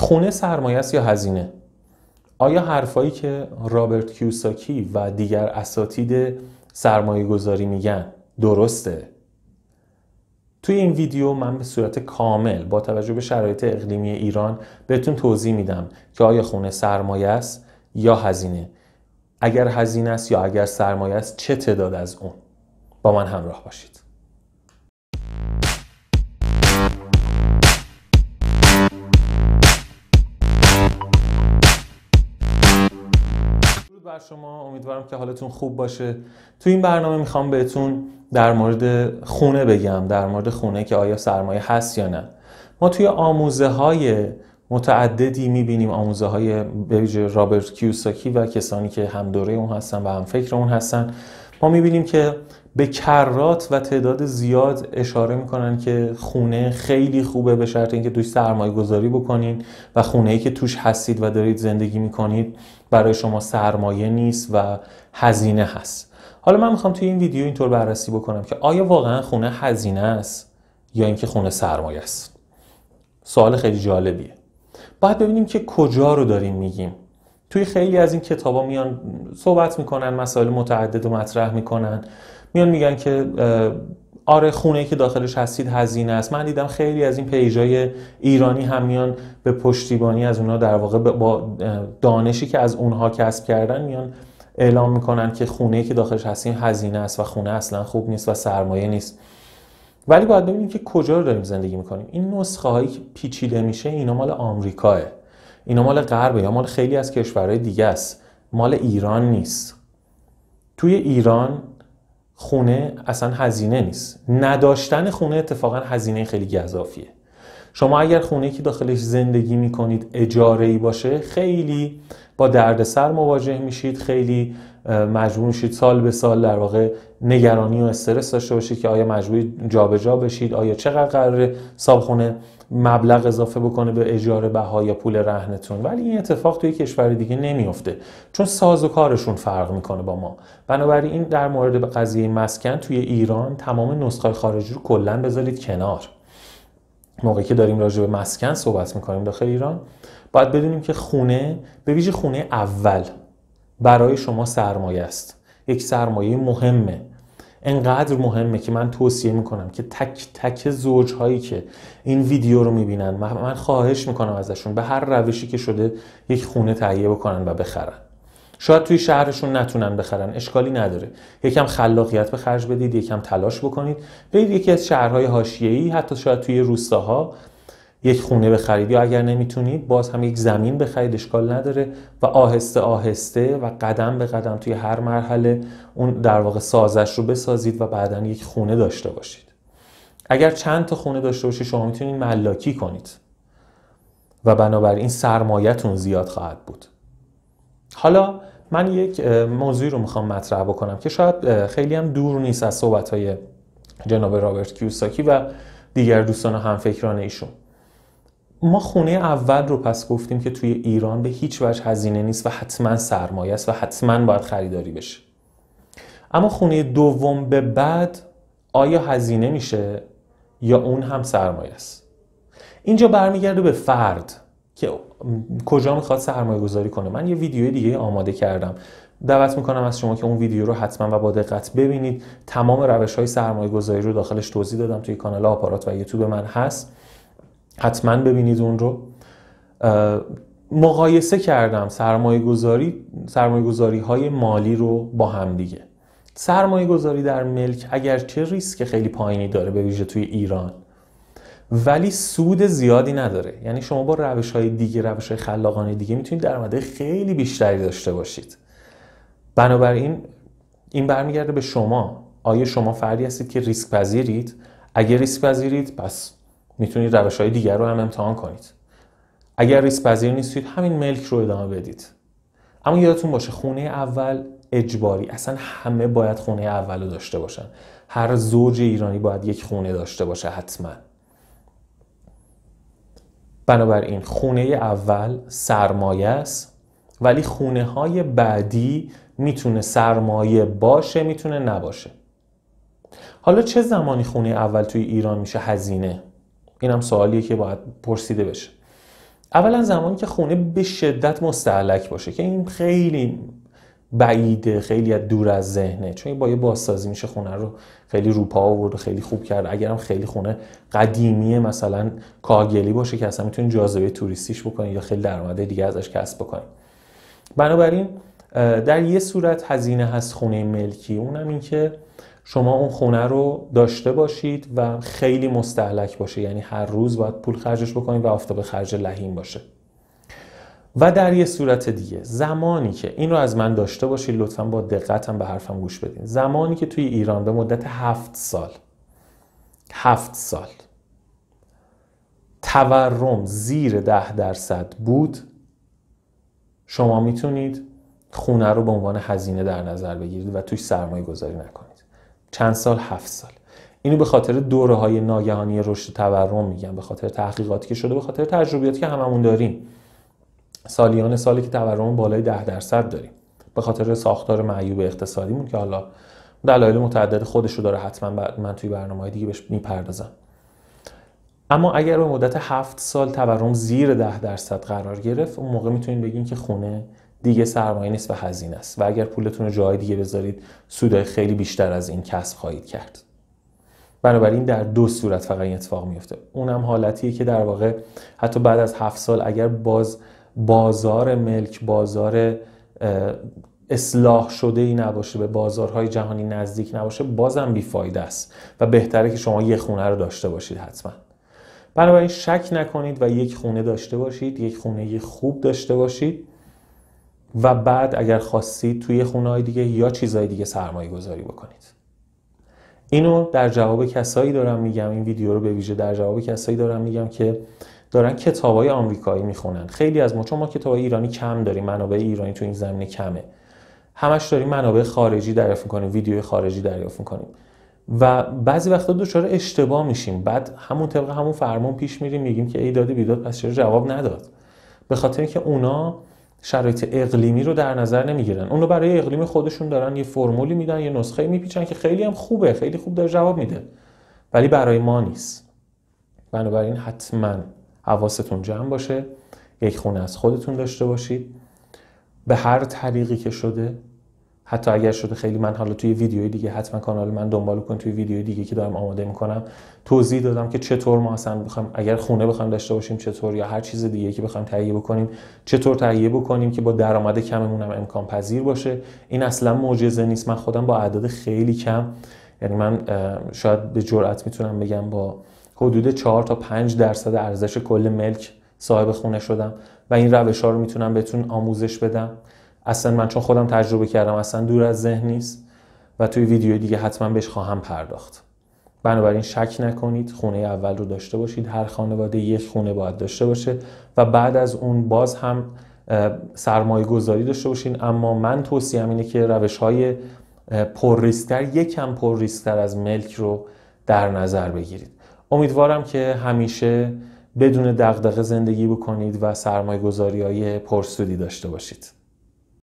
خونه سرمایه است یا هزینه آیا حرفایی که رابرت کیوساکی و دیگر اساتید سرمایه گذاری میگن درسته توی این ویدیو من به صورت کامل با توجه به شرایط اقلیمی ایران بهتون توضیح میدم که آیا خونه سرمایه است یا هزینه اگر هزینه است یا اگر سرمایه است چه تعداد از اون با من همراه باشید شما امیدوارم که حالتون خوب باشه تو این برنامه میخوام بهتون در مورد خونه بگم در مورد خونه که آیا سرمایه هست یا نه ما توی آموزه های متعددی میبینیم آموزه های بویژه رابرت کیوساکی و کسانی که هم دوره اون هستن و هم فکر اون هستن ما میبینیم که به کرات و تعداد زیاد اشاره میکنن که خونه خیلی خوبه به شرط اینکه توش سرمایه گذاری بکنین و خونه ای که توش هستید و دارید زندگی میکنید برای شما سرمایه نیست و هزینه هست حالا من میخوام توی این ویدیو اینطور بررسی بکنم که آیا واقعا خونه هزینه است یا اینکه خونه سرمایه است سوال خیلی جالبیه باید ببینیم که کجا رو داریم میگیم توی خیلی از این ها میان صحبت میکنن مسائل متعدد و مطرح میکنن میان میگن که آره خونه که داخلش هستید هزینه است من دیدم خیلی از این پیجای ایرانی هم میان به پشتیبانی از اونها در واقع با دانشی که از اونها کسب کردن میان اعلام میکنن که خونه که داخلش هستیم هزینه است و خونه اصلا خوب نیست و سرمایه نیست ولی باید ببینیم که کجا رو داریم زندگی میکنیم این نسخه هایی که پیچیده میشه اینا مال آمریکاه اینا مال غربه یا مال خیلی از کشورهای دیگه است مال ایران نیست توی ایران خونه اصلا هزینه نیست نداشتن خونه اتفاقا هزینه خیلی گذافیه شما اگر خونه که داخلش زندگی میکنید اجاره ای باشه خیلی با دردسر مواجه میشید خیلی مجبور میشید سال به سال در واقع نگرانی و استرس داشته باشید که آیا مجبوری جابجا بشید آیا چقدر قرار سابخونه مبلغ اضافه بکنه به اجاره بها یا پول رهنتون ولی این اتفاق توی کشور دیگه نمیفته چون ساز و کارشون فرق میکنه با ما بنابراین در مورد قضیه مسکن توی ایران تمام نسخه خارجی رو کلا بذارید کنار موقعی که داریم راجع به مسکن صحبت میکنیم داخل ایران باید بدونیم که خونه به ویژه خونه اول برای شما سرمایه است یک سرمایه مهمه انقدر مهمه که من توصیه میکنم که تک تک زوجهایی که این ویدیو رو میبینن من خواهش میکنم ازشون به هر روشی که شده یک خونه تهیه بکنن و بخرن شاید توی شهرشون نتونن بخرن اشکالی نداره یکم خلاقیت به خرج بدید یکم تلاش بکنید برید یکی از شهرهای حاشیه‌ای حتی شاید توی روستاها یک خونه بخرید یا اگر نمیتونید باز هم یک زمین بخرید اشکال نداره و آهسته آهسته و قدم به قدم توی هر مرحله اون در واقع سازش رو بسازید و بعدا یک خونه داشته باشید اگر چند تا خونه داشته باشید شما میتونید ملاکی کنید و بنابراین سرمایتون زیاد خواهد بود حالا من یک موضوعی رو میخوام مطرح بکنم که شاید خیلی هم دور نیست از صحبت جناب رابرت کیوساکی و دیگر دوستان و همفکران ایشون ما خونه اول رو پس گفتیم که توی ایران به هیچ وجه هزینه نیست و حتما سرمایه است و حتما باید خریداری بشه اما خونه دوم به بعد آیا هزینه میشه یا اون هم سرمایه است اینجا برمیگرده به فرد که کجا میخواد سرمایه گذاری کنه من یه ویدیو دیگه آماده کردم دعوت میکنم از شما که اون ویدیو رو حتما و با دقت ببینید تمام روش های سرمایه گذاری رو داخلش توضیح دادم توی کانال آپارات و یوتیوب من هست حتما ببینید اون رو مقایسه کردم سرمایه گذاری, سرمایه گذاری های مالی رو با هم دیگه سرمایه گذاری در ملک اگر چه ریسک خیلی پایینی داره به ویژه توی ایران ولی سود زیادی نداره یعنی شما با روش های دیگه روش های خلاقانه دیگه میتونید درآمد خیلی بیشتری داشته باشید بنابراین این برمیگرده به شما آیا شما فردی هستید که ریسک پذیرید اگر ریسک پذیرید پس میتونید روش های دیگر رو هم امتحان کنید اگر ریسک پذیر نیستید همین ملک رو ادامه بدید اما یادتون باشه خونه اول اجباری اصلا همه باید خونه اول رو داشته باشن هر زوج ایرانی باید یک خونه داشته باشه حتما بنابراین خونه اول سرمایه است ولی خونه های بعدی میتونه سرمایه باشه میتونه نباشه حالا چه زمانی خونه اول توی ایران میشه هزینه این هم سوالیه که باید پرسیده بشه اولا زمانی که خونه به شدت مستحلک باشه که این خیلی بعیده خیلی دور از ذهنه چون با یه بازسازی میشه خونه رو خیلی روپا آورد و خیلی خوب کرد اگرم خیلی خونه قدیمیه مثلا کاگلی باشه که اصلا میتونی جاذبه توریستیش بکنی یا خیلی درآمد دیگه ازش کسب بکنی بنابراین در یه صورت هزینه هست خونه ملکی اونم این که شما اون خونه رو داشته باشید و خیلی مستحلک باشه یعنی هر روز باید پول خرجش بکنید و آفتاب خرج لحیم باشه و در یه صورت دیگه زمانی که این رو از من داشته باشید لطفا با دقتم به حرفم گوش بدین زمانی که توی ایران به مدت هفت سال هفت سال تورم زیر ده درصد بود شما میتونید خونه رو به عنوان هزینه در نظر بگیرید و توش سرمایه گذاری نکنید چند سال هفت سال اینو به خاطر دوره های ناگهانی رشد تورم میگم به خاطر تحقیقاتی که شده به خاطر تجربیاتی که هممون داریم سالیان سالی که تورم بالای ده درصد داریم به خاطر ساختار معیوب اقتصادیمون که حالا دلایل متعدد خودش داره حتما من توی برنامه های دیگه بهش میپردازم اما اگر به مدت هفت سال تورم زیر ده درصد قرار گرفت اون موقع میتونید بگین که خونه دیگه سرمایه نیست و هزینه است و اگر پولتون رو جای دیگه بذارید سودای خیلی بیشتر از این کسب خواهید کرد بنابراین در دو صورت فقط این اتفاق میفته اونم حالتیه که در واقع حتی بعد از هفت سال اگر باز بازار ملک بازار اصلاح شده ای نباشه به بازارهای جهانی نزدیک نباشه بازم بیفایده است و بهتره که شما یه خونه رو داشته باشید حتما بنابراین شک نکنید و یک خونه داشته باشید یک خونه خوب داشته باشید و بعد اگر خواستید توی خونه دیگه یا چیزهای دیگه سرمایه گذاری بکنید اینو در جواب کسایی دارم میگم این ویدیو رو به ویژه در جواب کسایی دارم میگم که دارن کتابای آمریکایی میخونن خیلی از ما چون ما کتابای ایرانی کم داریم منابع ایرانی تو این زمینه کمه همش داریم منابع خارجی دریافت میکنیم ویدیو خارجی دریافت میکنیم و بعضی وقتا دچار اشتباه میشیم بعد همون طبق همون فرمان پیش میریم میگیم که ای داده بیداد پس چرا جواب نداد به خاطر اینکه اونا شرایط اقلیمی رو در نظر نمیگیرن اونو برای اقلیم خودشون دارن یه فرمولی میدن یه نسخه میپیچن که خیلی هم خوبه خیلی خوب داره جواب میده ولی برای ما نیست بنابراین حتما حواستون جمع باشه یک خونه از خودتون داشته باشید به هر طریقی که شده حتی اگر شده خیلی من حالا توی ویدیوی دیگه حتما کانال من دنبال کن توی ویدیوی دیگه که دارم آماده میکنم توضیح دادم که چطور ما اصلا بخوام اگر خونه بخوام داشته باشیم چطور یا هر چیز دیگه که بخوام تهیه بکنیم چطور تهیه بکنیم که با درآمد کممون هم امکان پذیر باشه این اصلا معجزه نیست من خودم با اعداد خیلی کم یعنی من شاید به جرئت میتونم بگم با حدود 4 تا 5 درصد ارزش کل ملک صاحب خونه شدم و این روش ها رو میتونم بهتون آموزش بدم اصلا من چون خودم تجربه کردم اصلا دور از ذهن نیست و توی ویدیو دیگه حتما بهش خواهم پرداخت بنابراین شک نکنید خونه اول رو داشته باشید هر خانواده یک خونه باید داشته باشه و بعد از اون باز هم سرمایه گذاری داشته باشین اما من توصیه اینه که روش های پر ریستر یکم پر ریستر از ملک رو در نظر بگیرید امیدوارم که همیشه بدون دغدغه زندگی بکنید و سرمایه گذاری های پرسودی داشته باشید